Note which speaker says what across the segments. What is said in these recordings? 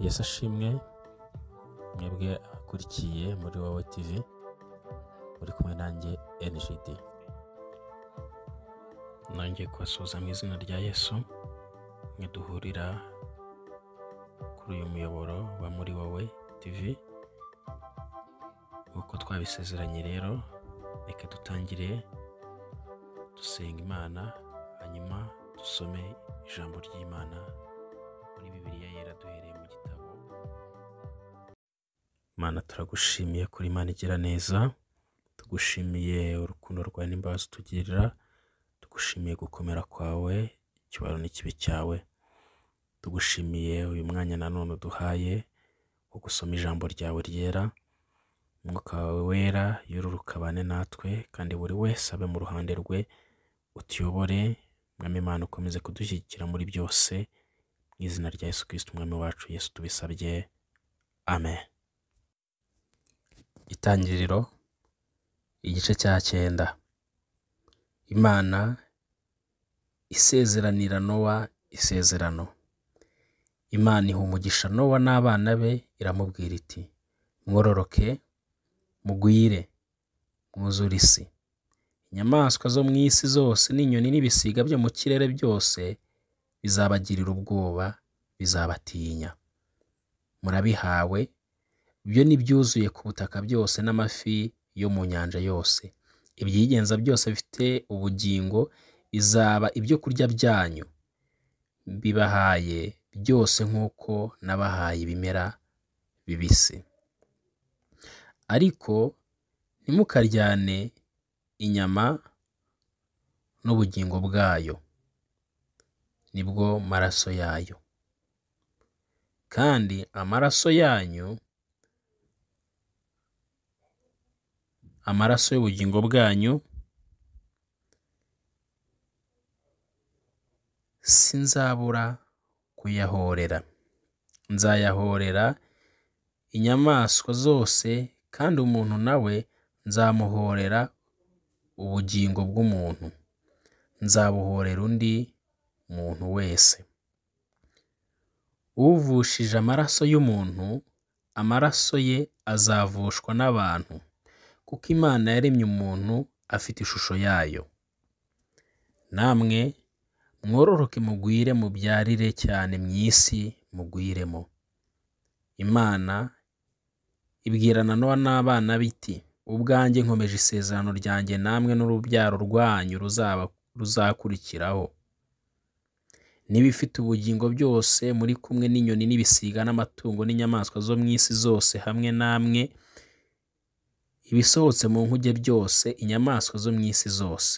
Speaker 1: yesu ashimwe mwebwe akurikiye muri wowe tivi muri kumwe nanjye enijidi nanjye kubasuhuza mu izina rya yesu ntiduhurira kuri uyu muyoboro wa muri wowe tivi nk'uko twabisezeranye rero reka dutangire dusenga imana hanyuma dusome ijambo ry'imana muri bibiliya yera duhereye mu gitabo mana turagushimiye kuri mana igira neza tugushimiye urukundo rwawe n'imbabazi utugirira tugushimiye gukomera kwawe icyubaro n'ikibi cyawe tugushimiye uyu mwanya nanone uduhaye wo gusoma ijambo ryawe ryera umwuka wawe wera yororukabane natwe kandi buri wese abe mu ruhande rwe utuyobore mwami imana ukomeze kudushyigikira muri byose mu izina rya Yesu kirisiti umwami wacu Yesu tubisabye amen itangiriro igice cya cyenda imana isezeranira nowa isezerano imana iha umugisha nowa n'abana be iramubwira iti mwororoke mugwire mwuzure isi inyamaswa zo mu isi zose n'inyoni n'ibisiga byo mu kirere byose bizabagirira ubwoba, bizabatinya. Murabihawe, ibyo n'ibyuzuye ku butaka byose n'amafi yo mu nyanja yose. Ibyigenza byose bifite ubugingo izaba ibyo kurya byanyu. Bibahaye byose nk'uko nabahaye ibimera bibisi. Ariko ntimukaryane inyama n'ubugingo bwayo. ni bwo maraso yayo kandi amaraso yanyu amaraso y'ubugingo bwanyu sinzabura kuyahorera nzayahorera inyamaswa zose kandi umuntu nawe nzamuhorera ubugingo bw'umuntu nzabuhorera undi muntu wese. Uvushije amaraso y'umuntu, amaraso ye azavushwa n'abantu kuko Imana yaremye umuntu afite ishusho yayo. Namwe mwororoke mugwire mubyarire cyane mu isi mugwiremo. Imana ibwira Nowa n'abana biti ubwanjye nkomeje isezerano ryanjye namwe n'urubyaro rwanyu ruzakurikiraho. n'ibifite ubugingo byose, muri kumwe n'inyoni n'ibisiga n'amatungo n'inyamaswa zo mu isi zose hamwe namwe, ibisohotse mu nkuge byose, inyamaswa zo mu isi zose.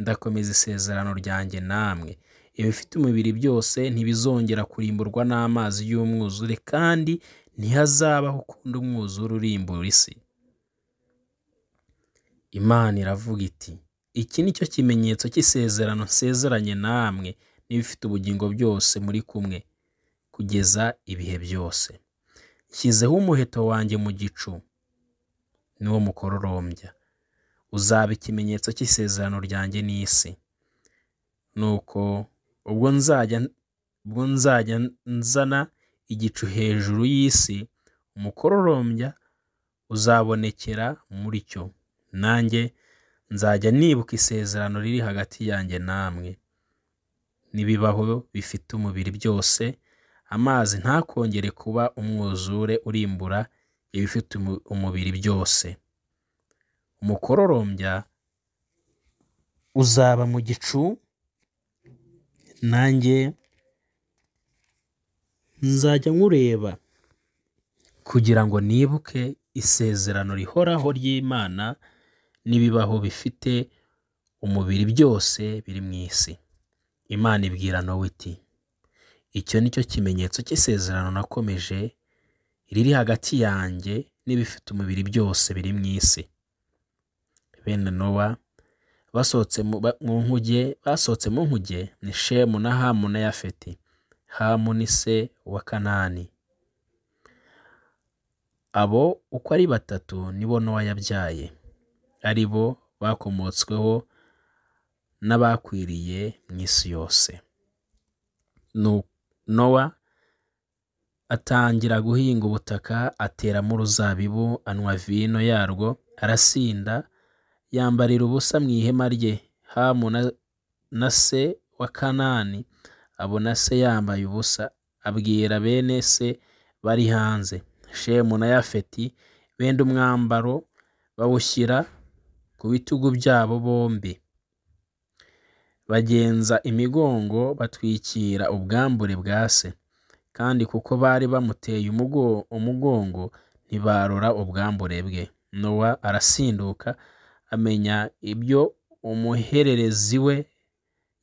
Speaker 1: Ndakomeza isezerano ryanjye namwe, ibifite umubiri byose ntibizongera kurimburwa n'amazi y'umwuzure kandi ntihazabaho ukunda umwuzure urimbura isi. Imana iravuga iti, iki ni cyo kimenyetso cy'isezerano nsezeranye namwe. ibifite ubugingo byose muri kumwe kugeza ibihe byose nshyizeho umuheto wanjye mu gicu n'uwo mukororombya uzaba ikimenyetso cy'isezerano ryanjye n'isi nuko ubwo nzajya ubwo nzajya nzana igicu hejuru y'isi umukororombya uzabonekera muri cyo nanjye nzajya nibuka isezerano riri hagati yanjye namwe n'ibibaho bifite umubiri byose, amazi ntakongere kuba umwuzure urimbura ibifite umubiri byose. Umukororombya uzaba mu gicu, nanjye nzajya nkureba kugira ngo nibuke isezerano rihoraho ry'Imana n'ibibaho bifite umubiri byose biri mu isi. imana ibwira nowa iti icyo ni cyo kimenyetso cy'isezerano nakomeje riri hagati yanjye n'ibifite umubiri byose biri mu isi bene nowa basohotse mu nkuge basohotse mu nkuge ni shemu na hamu na yafeti hamu ni se wa kanani abo uko ari batatu ni bo nowa yabyaye ari bo bakomotsweho n'abakwiriye mu isi yose nowa atangira guhinga ubutaka ateramo uruzabibu anywa vino yarwo arasinda yambarira ubusa mu ihema rye hamu na se wa kanani abona se yambaye ubusa abwira bene se bari hanze shemu na yafeti benda umwambaro bawushyira ku bitugu byabo bombi bagenza imigongo batwikira ubwambure bwa se, kandi kuko bari bamuteye umugongo ntibarora ubwambure bwe. Nowa arasinduka amenya ibyo umuhererezi we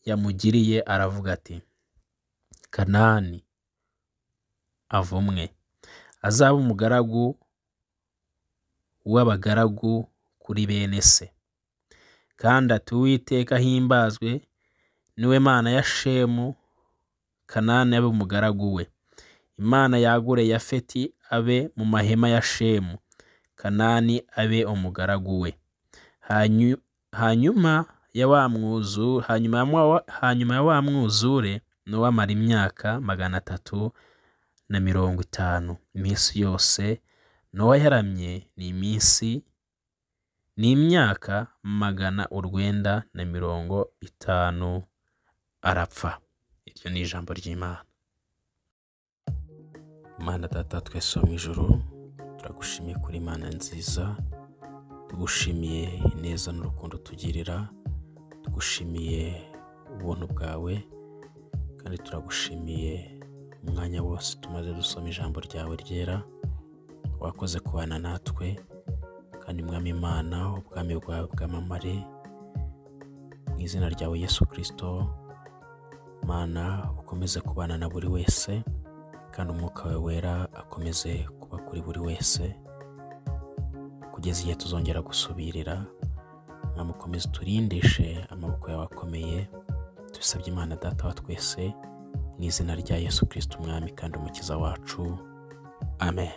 Speaker 1: yamugiriye aravuga ati kanani avumwe azaba umugaragu w'abagaragu kuri bene se kandi ati uwiteka niwe mana ya shemu kanani abe umugaragu we imana yagure yafeti abe mu mahema ya shemu kanani abe umugaragu we hanyuma ya wa mwuzure hanyuma ya wa mwuzure n’uwamara imyaka magana atatu na mirongo itanu iminsi yose n'uwa yaramye ni iminsi ni imyaka magana urwenda na mirongo itanu arapfa iryo ni ijambo ry'imana mana data twese mu ijoro turagushimiye kuri Imana nziza tugushimiye ineza n'urukundo tugirira tugushimiye ubuntu bwawe kandi turagushimiye umwanya wose tumaze dusoma ijambo ryawe ryera wakoze kubana natwe kandi mwami imana ubwami bwawe bwamamare mu izina ryawe yesu kirisito mana ukomeze kubana na buri wese kandi umwuka we wera akomeze kuba kuri buri wese kugeza igihe tuzongera gusubirira mwamukomeze turindishe amaboko yawe akomeye tubisabye imana data wa twese mu izina rya yesu kirisiti umwami kandi umukiza wacu amen